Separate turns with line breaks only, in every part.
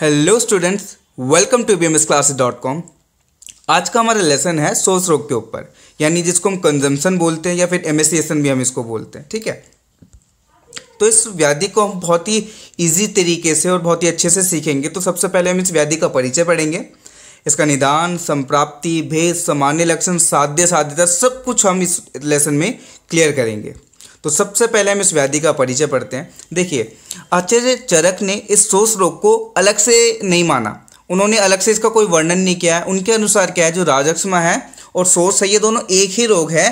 hello students welcome to B dot com आज का हमारा लेसन है सोस रोग के ऊपर यानी जिसको हम कंजम्पन बोलते हैं या फिर एमएससीएसन भी हम इसको बोलते हैं ठीक है तो इस व्याधि को हम बहुत ही इजी तरीके से और बहुत ही अच्छे से सीखेंगे तो सबसे पहले हम इस व्याधि का परिचय पढ़ेंगे इसका निदान संप्राप्ति भेद सामान्य लक्षण साध्य साध्यता सब कुछ हम इस लेसन में क्लियर करेंगे तो सबसे पहले हम इस व्याधि का परिचय पढ़ते हैं देखिए आचार्य चरक ने इस सोस रोग को अलग से नहीं माना उन्होंने अलग से इसका कोई वर्णन नहीं किया है उनके अनुसार क्या है जो राजक्षमा है और सोस है ये दोनों एक ही रोग है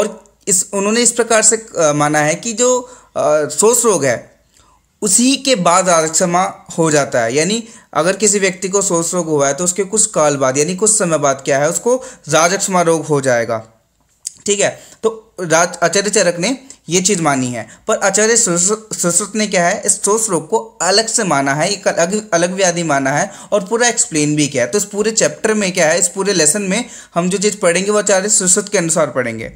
और इस उन्होंने इस प्रकार से माना है कि जो शोष रोग है उसी के बाद राजक्षमा हो जाता है यानी अगर किसी व्यक्ति को शोष रोग हुआ है तो उसके कुछ काल बाद यानी कुछ समय बाद क्या है उसको राजक्षमा रोग हो जाएगा ठीक है तो राज आचार्य चरक ने ये चीज़ मानी है पर आचार्य सरस्वत ने क्या है इस सोच रोग को अलग से माना है एक अलग अलग व्याधि माना है और पूरा एक्सप्लेन भी किया है तो इस पूरे चैप्टर में क्या है इस पूरे लेसन में हम जो चीज़ पढ़ेंगे वो आचार्य सरस्वत के अनुसार पढ़ेंगे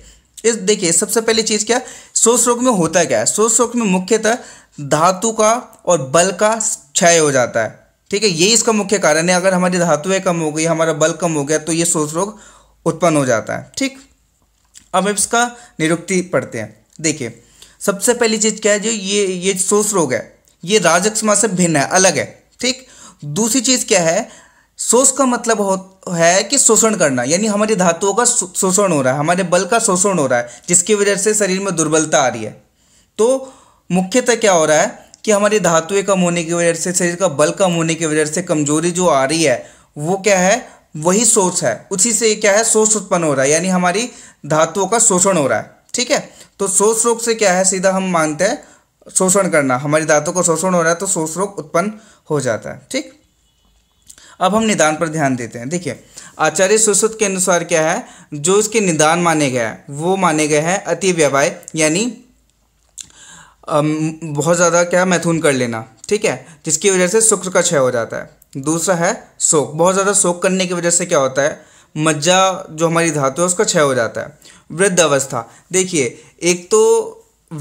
इस देखिए सबसे पहली चीज़ क्या सोच रोग में होता क्या है सोच रोग में मुख्यतः धातु का और बल का क्षय हो जाता है ठीक है यही इसका मुख्य कारण है अगर हमारी धातुएं कम हो गई हमारा बल कम हो गया तो ये सोच रोग उत्पन्न हो जाता है ठीक अब इसका निरुक्ति पढ़ते हैं देखिए सबसे पहली चीज़ क्या है जो ये ये सोस रोग है ये राजक समाज से भिन्न है अलग है ठीक दूसरी चीज़ क्या है सोस का मतलब हो है कि शोषण करना यानी हमारी धातुओं का शोषण हो रहा है हमारे बल का शोषण हो रहा है जिसकी वजह से शरीर में दुर्बलता आ रही है तो मुख्यतः क्या हो रहा है कि हमारी धातुएं कम होने की वजह से शरीर का बल कम होने की वजह से कमजोरी जो आ रही है वो क्या है वही सोच है उसी से क्या है सोच उत्पन्न हो रहा है यानी हमारी धातुओं का शोषण हो रहा है ठीक है तो शोष रोग से क्या है सीधा हम मानते हैं शोषण करना हमारी दांतों को शोषण हो रहा है तो शोष रोग उत्पन्न हो जाता है ठीक अब हम निदान पर ध्यान देते हैं देखिए आचार्य सुश्रुत के अनुसार क्या है जो इसके निदान माने गए हैं वो माने गए हैं अति व्यवाय यानी बहुत ज़्यादा क्या मैथुन कर लेना ठीक है जिसकी वजह से शुक्र का क्षय हो जाता है दूसरा है शोक बहुत ज़्यादा शोक करने की वजह से क्या होता है मज्जा जो हमारी धातु है उसका क्षय हो जाता है वृद्धावस्था देखिए एक तो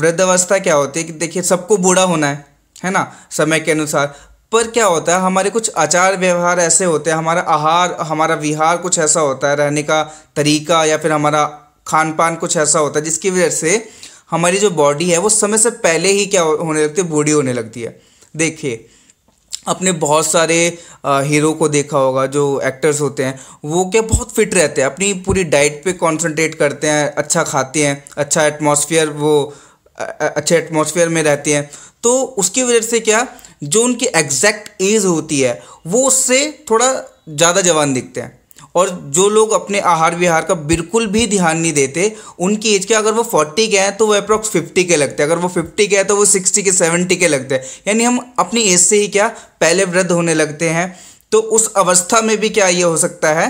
वृद्धावस्था क्या होती है कि देखिए सबको बूढ़ा होना है है ना समय के अनुसार पर क्या होता है हमारे कुछ आचार व्यवहार ऐसे होते हैं हमारा आहार हमारा विहार कुछ ऐसा होता है रहने का तरीका या फिर हमारा खान पान कुछ ऐसा होता है जिसकी वजह से हमारी जो बॉडी है वो समय से पहले ही क्या होने लगती है बूढ़ी होने लगती है देखिए अपने बहुत सारे हीरो को देखा होगा जो एक्टर्स होते हैं वो क्या बहुत फिट रहते हैं अपनी पूरी डाइट पे कंसंट्रेट करते हैं अच्छा खाते हैं अच्छा एटमॉस्फेयर वो अच्छे एटमॉस्फेयर में रहते हैं तो उसकी वजह से क्या जो उनकी एग्जैक्ट एज होती है वो उससे थोड़ा ज़्यादा जवान दिखते हैं और जो लोग अपने आहार विहार का बिल्कुल भी ध्यान नहीं देते उनकी एज के अगर वो फोर्टी के हैं तो वो अप्रॉक्स फिफ्टी के लगते हैं अगर वो फिफ्टी के हैं तो वो सिक्सटी के सेवेंटी के लगते हैं यानी हम अपनी एज से ही क्या पहले वृद्ध होने लगते हैं तो उस अवस्था में भी क्या ये हो सकता है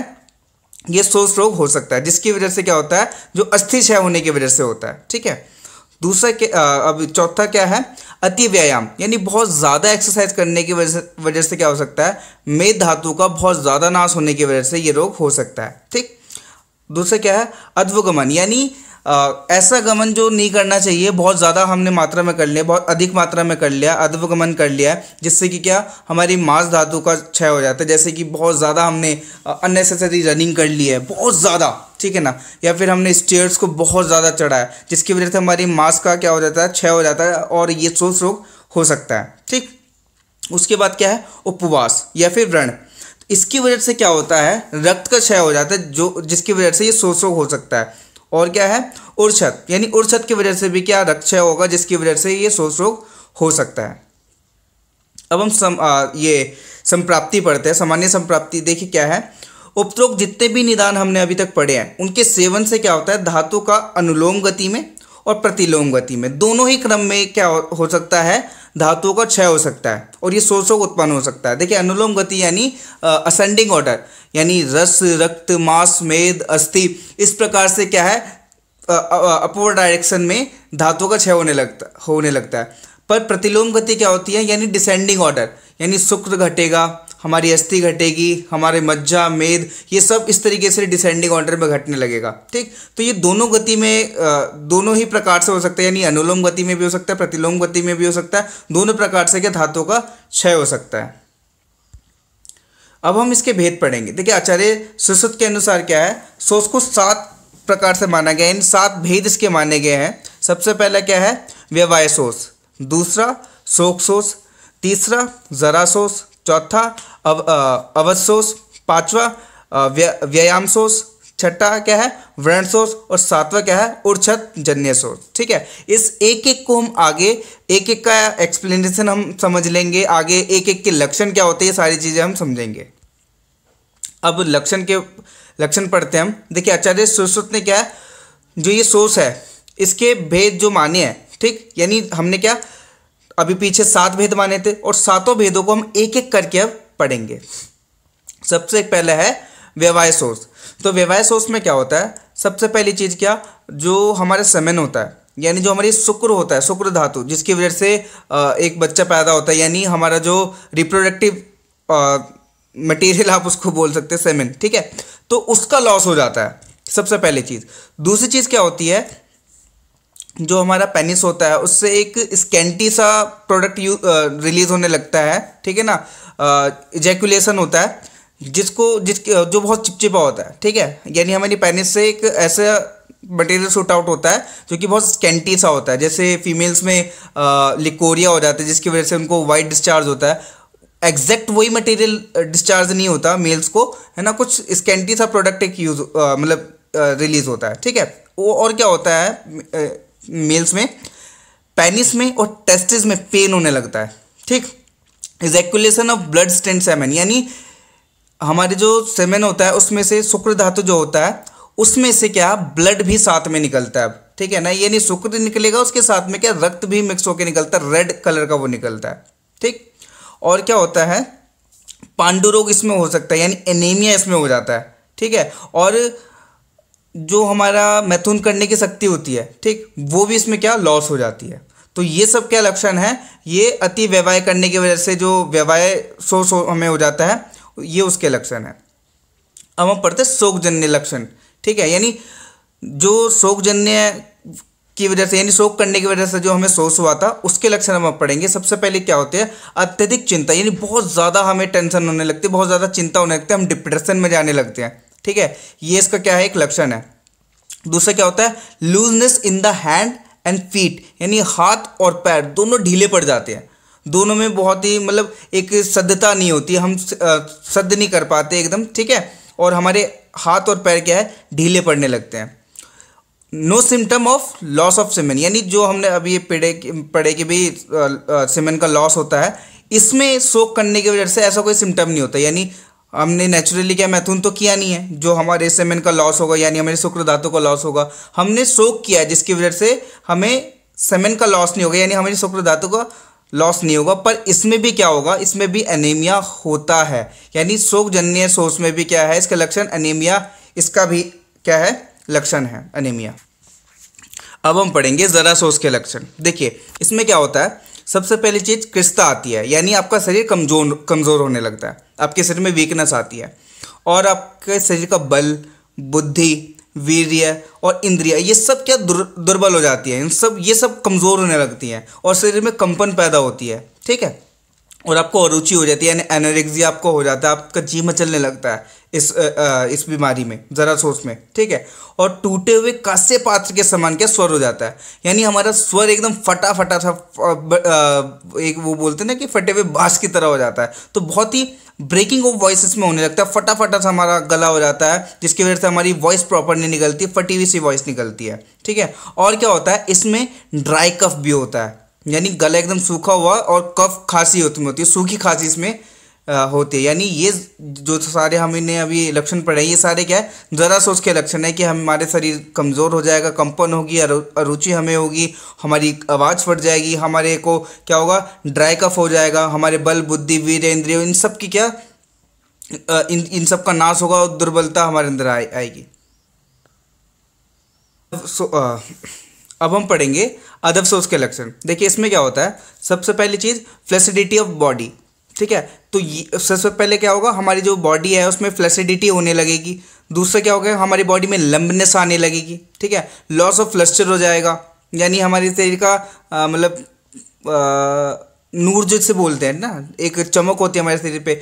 ये सोच रोग हो सकता है जिसकी वजह से क्या होता है जो अस्थि क्षय होने की वजह से होता है ठीक है दूसरा के अब चौथा क्या है अति व्यायाम यानी बहुत ज़्यादा एक्सरसाइज करने की वजह से क्या हो सकता है मेद धातु का बहुत ज़्यादा नाश होने की वजह से ये रोग हो सकता है ठीक दूसरा क्या है अध्वगमन यानी ऐसा गमन जो नहीं करना चाहिए बहुत ज़्यादा हमने मात्रा में कर लिया बहुत अधिक मात्रा में कर लिया अधवगमन कर लिया जिससे कि क्या हमारी मांस धातु का क्षय हो जाता है जैसे कि बहुत ज़्यादा हमने अननेसेसरी रनिंग कर ली है बहुत ज़्यादा ठीक है ना या फिर हमने स्टेयर्स को बहुत ज़्यादा चढ़ा है जिसकी वजह से हमारी मांस का क्या हो जाता है क्षय हो जाता है और ये सोच रोग हो सकता है ठीक उसके बाद क्या है उपवास या फिर व्रण इसकी वजह से क्या होता है रक्त का क्षय हो जाता है जो जिसकी वजह से ये सोच रोग हो सकता है और क्या है उर्छत यानी उर्छत की वजह से भी क्या रक्षा होगा जिसकी वजह से ये शोष रोग हो सकता है अब हम सम आ, ये संप्राप्ति पढ़ते हैं सामान्य संप्राप्ति देखिए क्या है उपरोक्त जितने भी निदान हमने अभी तक पढ़े हैं उनके सेवन से क्या होता है धातु का अनुलोम गति में और प्रतिलोम गति में दोनों ही क्रम में क्या हो सकता है धातुओं का क्षय हो सकता है और ये सोर्सों को उत्पन्न हो सकता है देखिए अनुलोम गति यानी असेंडिंग ऑर्डर यानी रस रक्त मांस मेद अस्थि इस प्रकार से क्या है अपवर्ड डायरेक्शन में धातुओं का क्षय होने लगता होने लगता है पर प्रतिलोम गति क्या होती है यानी डिसेंडिंग ऑर्डर यानी शुक्र घटेगा हमारी अस्थि घटेगी हमारे मज्जा मेद ये सब इस तरीके से डिसेंडिंग ऑर्डर में घटने लगेगा ठीक तो ये दोनों गति में दोनों ही प्रकार से हो सकता है यानी अनुलोम गति में भी हो सकता है प्रतिलोम गति में भी हो सकता है दोनों प्रकार से क्या धातुओं का क्षय हो सकता है अब हम इसके भेद पढ़ेंगे देखिए आचार्य सुश्रुत के अनुसार क्या है सोस को सात प्रकार से माना गया है इन सात भेद इसके माने गए हैं सबसे पहला क्या है व्यवाय सोस दूसरा शोक सोस तीसरा जरा सोस चौथा अव अवसोस पांचवा व्यायामसोस व्यायाम छठा क्या है व्रण सोस और सातवा क्या है उर्छत जन्य सोस ठीक है इस एक एक को हम आगे एक एक का एक्सप्लेनेशन हम समझ लेंगे आगे एक एक के लक्षण क्या होते हैं ये सारी चीज़ें हम समझेंगे अब लक्षण के लक्षण पढ़ते हैं हम देखिए आचार्य सुरस्वत ने क्या है जो ये सोस है इसके भेद जो माने हैं ठीक यानी हमने क्या अभी पीछे सात भेद माने थे और सातों भेदों को हम एक एक करके अब पढ़ेंगे सबसे पहले है व्यवहाय सोर्स तो व्यवहाय सोर्स में क्या होता है सबसे पहली चीज़ क्या जो हमारे समन होता है यानी जो हमारी शुक्र होता है शुक्र धातु जिसकी वजह से एक बच्चा पैदा होता है यानी हमारा जो रिप्रोडक्टिव मटेरियल आप उसको बोल सकते हैं सेमिन ठीक है तो उसका लॉस हो जाता है सबसे पहली चीज़ दूसरी चीज़ क्या होती है जो हमारा पेनिस होता है उससे एक स्कैंटी सा प्रोडक्ट रिलीज़ होने लगता है ठीक है ना इजैकुलेसन होता है जिसको जिस जो बहुत चिपचिपा होता है ठीक है यानी हमारी पेनिस से एक ऐसा मटेरियल शूट आउट होता है जो कि बहुत स्कैंटी सा होता है जैसे फीमेल्स में लिकोरिया हो जाता है जिसकी वजह से उनको वाइट डिस्चार्ज होता है एग्जैक्ट वही मटेरियल डिस्चार्ज नहीं होता मेल्स को है ना कुछ स्कैंटी सा प्रोडक्ट एक यूज मतलब रिलीज होता है ठीक है वो और क्या होता है मेल्स में पैनिस में और टेस्टिस में पेन होने लगता है ठीक ejaculation of blood stained semen यानी हमारे जो सेमेन होता है उसमें से शुक्र धातु जो होता है उसमें से क्या ब्लड भी साथ में निकलता है ठीक है ना ये नहीं शुक्र निकलेगा उसके साथ में क्या रक्त भी मिक्स होकर निकलता है रेड कलर का वो निकलता है ठीक और क्या होता है पांडुरोग इसमें हो सकता है यानी एनीमिया इसमें हो जाता है ठीक है और जो हमारा मैथुन करने की शक्ति होती है ठीक वो भी इसमें क्या लॉस हो जाती है तो ये सब क्या लक्षण है ये अति व्यवहार करने की वजह से जो व्यवहार शो शो हमें हो जाता है ये उसके लक्षण है अब हम पढ़ते हैं शोकजन्य लक्षण ठीक है यानी जो शोकजन्य की वजह से यानी शोक करने की वजह से जो हमें सोच हुआ था उसके लक्षण हम पढ़ेंगे सबसे पहले क्या होते हैं अत्यधिक चिंता यानी बहुत ज़्यादा हमें टेंशन होने लगती है बहुत ज़्यादा चिंता होने लगती है हम डिप्रेशन में जाने लगते हैं ठीक है ये इसका क्या है एक लक्षण है दूसरा क्या होता है looseness in the hand and feet यानी हाथ और पैर दोनों ढीले पड़ जाते हैं दोनों में बहुत ही मतलब एक सद्धता नहीं होती हम सद्ध नहीं कर पाते एकदम ठीक है और हमारे हाथ और पैर क्या है ढीले पड़ने लगते हैं no symptom of loss of semen यानी जो हमने अभी पेड़े पड़े के भी सिमन का लॉस होता है इसमें सोख करने की वजह से ऐसा कोई सिम्टम नहीं होता यानी हमने नेचुरली क्या मैथुन तो किया नहीं है जो हमारे सेमेन का लॉस होगा यानी हमारे शुक्र धातु का लॉस होगा हमने शोक किया जिसकी वजह से हमें सेमेन का लॉस नहीं होगा यानी हमारे शुक्र धातु का लॉस नहीं होगा पर इसमें भी क्या होगा इसमें भी एनीमिया होता है यानी शोक जन्य सोर्स में भी क्या है इसका लक्षण एनीमिया इसका भी क्या है लक्षण है एनीमिया अब हम पढ़ेंगे जरा सोर्स के लक्षण देखिए इसमें क्या होता है सबसे पहली चीज़ क्रिस्ता आती है यानी आपका शरीर कमजोर कमज़ोर होने लगता है आपके शरीर में वीकनेस आती है और आपके शरीर का बल बुद्धि वीर्य और इंद्रिया ये सब क्या दुर्बल हो जाती है इन सब ये सब कमज़ोर होने लगती हैं और शरीर में कंपन पैदा होती है ठीक है और आपको अरुचि हो जाती है यानी एनरेक्जी आपको हो जाता है आपका जी मचलने लगता है इस आ, इस बीमारी में जरा सोच में ठीक है और टूटे हुए कासे पात्र के समान क्या स्वर हो जाता है यानी हमारा स्वर एकदम फटा फटा था एक वो बोलते हैं ना कि फटे हुए बाँस की तरह हो जाता है तो बहुत ही ब्रेकिंग ऑफ वॉइस में होने लगता है फटाफटा सा हमारा गला हो जाता है जिसकी वजह से हमारी वॉइस प्रॉपर नहीं निकलती फटी हुई सी वॉइस निकलती है ठीक है और क्या होता है इसमें ड्राई कफ भी होता है यानी गला एकदम सूखा हुआ और कफ खांसी होती होती है सूखी खांसी इसमें होते हैं यानी ये जो सारे हमने अभी लक्षण पढ़े ये सारे क्या है ज़रा सोच के लक्षण है कि हमारे शरीर कमज़ोर हो जाएगा कंपन होगी अरुचि हमें होगी हमारी आवाज़ फट जाएगी हमारे को क्या होगा ड्राई कफ हो जाएगा हमारे बल बुद्धि वीर इंद्रिय इन सब की क्या इन इन सब का नाश होगा और दुर्बलता हमारे अंदर आए आएगी सो आ, अब हम पढ़ेंगे अदब सोर्स के लक्षण देखिए इसमें क्या होता है सबसे पहली चीज़ फ्लैसिडिटी ऑफ बॉडी ठीक है तो सबसे पहले क्या होगा हमारी जो बॉडी है उसमें फ्लैसिडिटी होने लगेगी दूसरा क्या होगा हमारी बॉडी में लंबनेस आने लगेगी ठीक है लॉस ऑफ फ्लस्चर हो जाएगा यानी हमारे शरीर का मतलब नूर जिससे बोलते हैं ना एक चमक होती है हमारे शरीर पे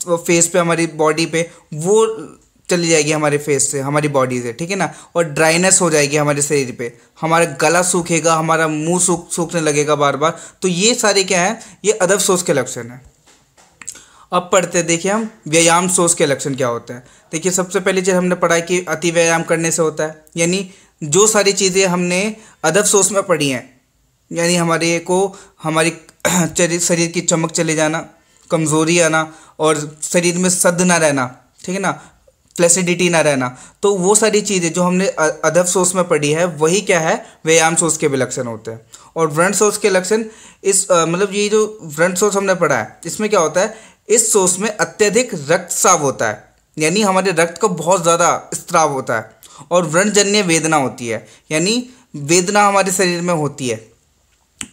फेस पे हमारी बॉडी पे वो चली जाएगी हमारे फेस से हमारी बॉडी से ठीक है ना और ड्राइनेस हो जाएगी हमारे शरीर पे हमारा गला सूखेगा हमारा मुंह सूख सूखने लगेगा बार बार तो ये सारे क्या हैं ये अदब सोच के लक्षण हैं अब पढ़ते हैं देखिए हम व्यायाम सोच के लक्षण क्या होते हैं देखिए सबसे पहली चीज़ हमने पढ़ा कि अति व्यायाम करने से होता है यानी जो सारी चीज़ें हमने अदब सोच में पढ़ी हैं यानी हमारे को हमारी शरीर की चमक चले जाना कमज़ोरी आना और शरीर में सद ना रहना ठीक है ना फ्लैसिडिटी ना रहना तो वो सारी चीज़ें जो हमने अधव सोर्स में पढ़ी है वही क्या है व्यायाम सोर्स के भी लक्षण होते हैं और व्रण सोर्स के लक्षण इस मतलब ये जो व्रंट सोर्स हमने पढ़ा है इसमें क्या होता है इस सोर्स में अत्यधिक रक्तस्राव होता है यानी हमारे रक्त का बहुत ज़्यादा स्त्राव होता है और व्रणजन्य वेदना होती है यानी वेदना हमारे शरीर में होती है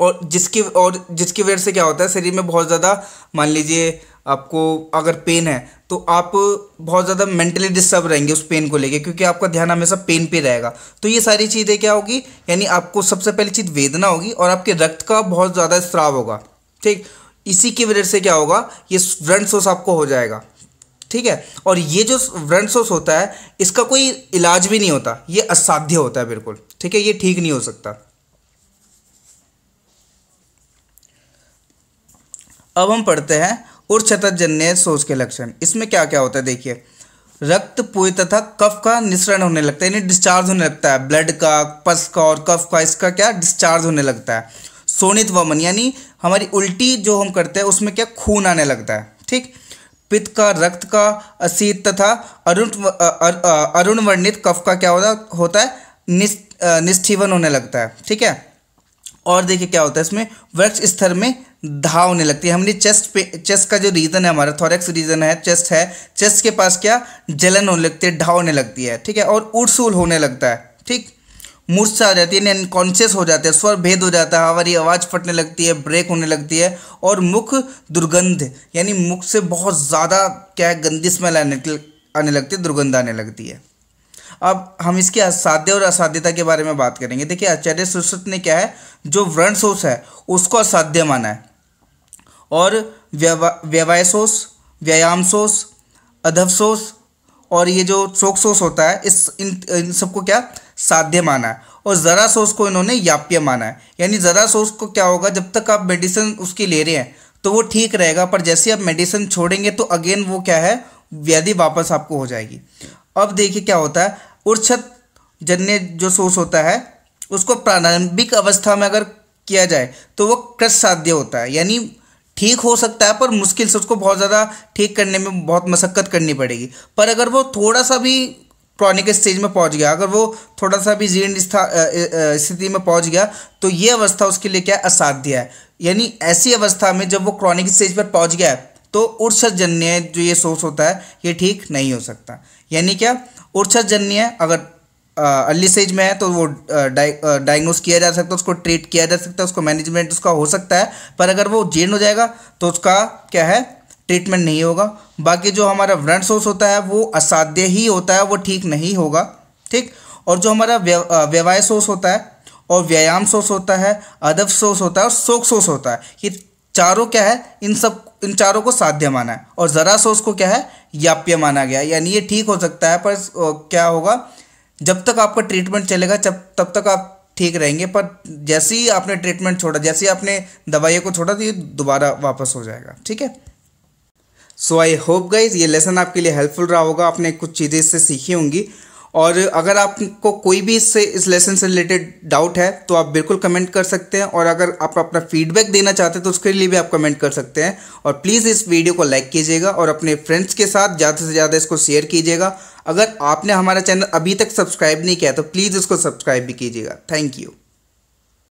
और जिसकी और जिसकी वजह से क्या होता है शरीर में बहुत ज़्यादा मान लीजिए आपको अगर पेन है तो आप बहुत ज़्यादा मेंटली डिस्टर्ब रहेंगे उस पेन को लेके क्योंकि आपका ध्यान हमेशा पेन पे रहेगा तो ये सारी चीज़ें क्या होगी यानी आपको सबसे पहली चीज़ वेदना होगी और आपके रक्त का बहुत ज़्यादा स्त्राव होगा ठीक इसी की वजह से क्या होगा ये ब्लड सोस आपको हो जाएगा ठीक है और ये जो व्रंट सोस होता है इसका कोई इलाज भी नहीं होता ये असाध्य होता है बिल्कुल ठीक है ये ठीक नहीं हो सकता अब हम पढ़ते हैं उर्चतजन्य सोच के लक्षण इसमें क्या क्या होता है देखिए रक्त पुए तथा कफ का निश्रण होने लगता है यानी डिस्चार्ज होने लगता है ब्लड का पस का और कफ का इसका क्या डिस्चार्ज होने लगता है सोनित वमन यानी हमारी उल्टी जो हम करते हैं उसमें क्या खून आने लगता है ठीक पित्त का रक्त का असीत तथा अरुण अरुण वर्णित कफ का क्या होता होता है निष्ठीवन होने लगता है ठीक है और देखिए क्या होता है इसमें वृक्ष स्तर में धावने लगती है हमने चेस्ट पे चेस्ट का जो रीजन है हमारा थॉरेक्स रीजन है चेस्ट है चेस्ट के पास क्या जलन होने लगती है होने लगती है ठीक है और उड़सूल होने लगता है ठीक मूर्छा आ जाती है अनकॉन्शियस हो जाते हैं स्वर भेद हो जाता है हमारी आवाज़ फटने लगती है ब्रेक होने लगती है और मुख दुर्गंध यानी मुख से बहुत ज़्यादा क्या है गंदी स्मेल आने आने लगती है दुर्गंध आने लगती है अब हम इसके असाध्य और असाध्यता के बारे में बात करेंगे देखिए आचार्य सुरस्वत ने क्या है जो व्रण सोच है उसको असाध्य माना है और व्यवायसोस व्यायामसोस अधवसोस और ये जो चोकसोस होता है इस इन, इन सबको क्या साध्य माना है और ज़रा सोस को इन्होंने याप्य माना है यानी ज़रा सोस को क्या होगा जब तक आप मेडिसिन उसकी ले रहे हैं तो वो ठीक रहेगा पर जैसे आप मेडिसिन छोड़ेंगे तो अगेन वो क्या है व्याधि वापस आपको हो जाएगी अब देखिए क्या होता है उर्छत जन्य जो सोस होता है उसको प्रारंभिक अवस्था में अगर किया जाए तो वो कृष साध्य होता है यानी ठीक हो सकता है पर मुश्किल से उसको बहुत ज़्यादा ठीक करने में बहुत मशक्क़त करनी पड़ेगी पर अगर वो थोड़ा सा भी क्रॉनिक स्टेज में पहुंच गया अगर वो थोड़ा सा भी जीर्ण स्थिति में पहुंच गया तो ये अवस्था उसके लिए क्या असाध्य है यानी ऐसी अवस्था में जब वो क्रॉनिक स्टेज पर पहुंच गया तो उर्सजन्य जो ये सोर्स होता है ये ठीक नहीं हो सकता यानी क्या उर्सजन्य अगर अर्ली स्टेज में है तो वो डायग्नोस किया जा सकता है उसको ट्रीट किया जा सकता है उसको मैनेजमेंट उसका हो सकता है पर अगर वो जीर्ण हो जाएगा तो उसका क्या है ट्रीटमेंट नहीं होगा बाकी जो हमारा व्रण सोर्स होता है वो असाध्य ही होता है वो ठीक नहीं होगा ठीक और जो हमारा व्यवाय सोर्स होता है और व्यायाम सोर्स होता है अदब सोर्स होता है और शोक सोर्स होता है ये चारों क्या है इन सब इन चारों को साध्य माना है और ज़रा सोर्स को क्या है याप्य माना गया यानी ये ठीक हो सकता है पर क्या होगा जब तक आपका ट्रीटमेंट चलेगा जब तब तक आप ठीक रहेंगे पर जैसे ही आपने ट्रीटमेंट छोड़ा जैसे ही आपने दवाइयों को छोड़ा तो ये दोबारा वापस हो जाएगा ठीक है सो आई होप गाइज ये लेसन आपके लिए हेल्पफुल रहा होगा आपने कुछ चीज़ें इससे सीखी होंगी और अगर आपको कोई भी इससे इस लेसन से रिलेटेड डाउट है तो आप बिल्कुल कमेंट कर सकते हैं और अगर आप अपना फीडबैक देना चाहते हैं तो उसके लिए भी आप कमेंट कर सकते हैं और प्लीज़ इस वीडियो को लाइक कीजिएगा और अपने फ्रेंड्स के साथ ज़्यादा से ज़्यादा इसको शेयर कीजिएगा अगर आपने हमारा चैनल अभी तक सब्सक्राइब नहीं किया तो प्लीज़ इसको सब्सक्राइब भी कीजिएगा थैंक यू